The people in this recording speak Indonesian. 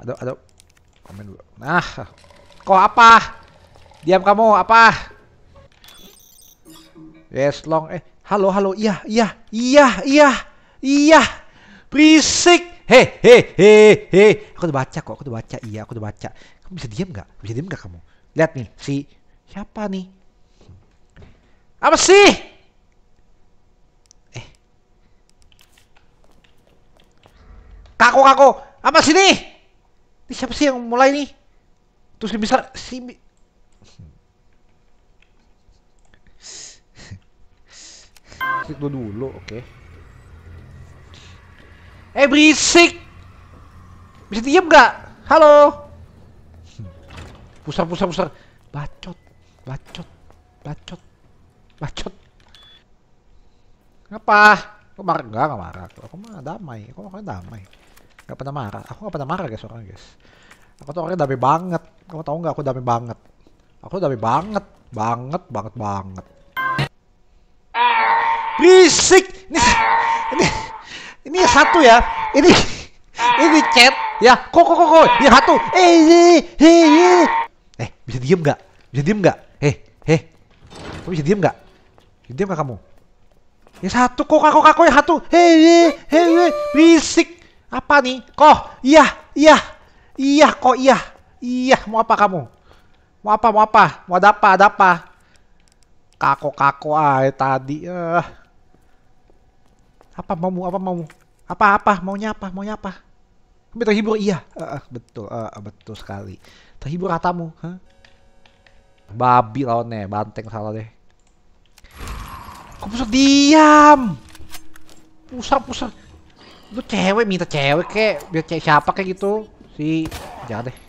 Ada ada komen dulu. Nah, kok apa? Diam kamu apa? Yes long eh halo halo iya iya iya iya iya berisik. Hei, hei, hei, hei. Aku udah baca kok, aku udah baca. Iya, aku udah baca. Kamu bisa diam nggak? Bisa diam nggak kamu? Lihat nih, si siapa nih? Apa sih? Eh. Kaku, kaku. Apa sih nih? ini siapa sih yang mulai nih terus dia bisa si Klik dulu, dulu, oke. Okay. Eh berisik. Bisa diam gak? Halo. Pusar pusar pusar. Bacot, bacot, bacot, bacot. Kenapa? Kok marah enggak? Enggak marah. Kok mah damai. Kok makanya damai nggak pernah marah aku nggak pernah marah guys orang guys aku tuh orangnya damai banget kamu tau gak aku damai banget aku damai banget banget banget banget berisik ini ini ini satu ya ini ini chat ya kok kok kok ya satu eh eh eh bisa diem nggak bisa diem nggak eh eh kamu bisa diem nggak bisa diem nggak kamu ya satu kok kok kok ya satu hei hei hei berisik apa nih? kok iya, iya, iya, kok iya, iya, mau apa kamu? Mau apa, mau apa, mau ada apa, ada apa? Kako-kako ah tadi. Uh. Apa mau, apa mau? Apa, apa, maunya apa, maunya apa? Kami terhibur, iya. Uh, betul, uh, betul sekali. Terhibur katamu. Huh? Babi lawannya, banteng salah deh. Kok pusat diam? Pusat, pusat lu cewek minta cewek kek, biar cewek siapa kayak gitu. Si jangan deh.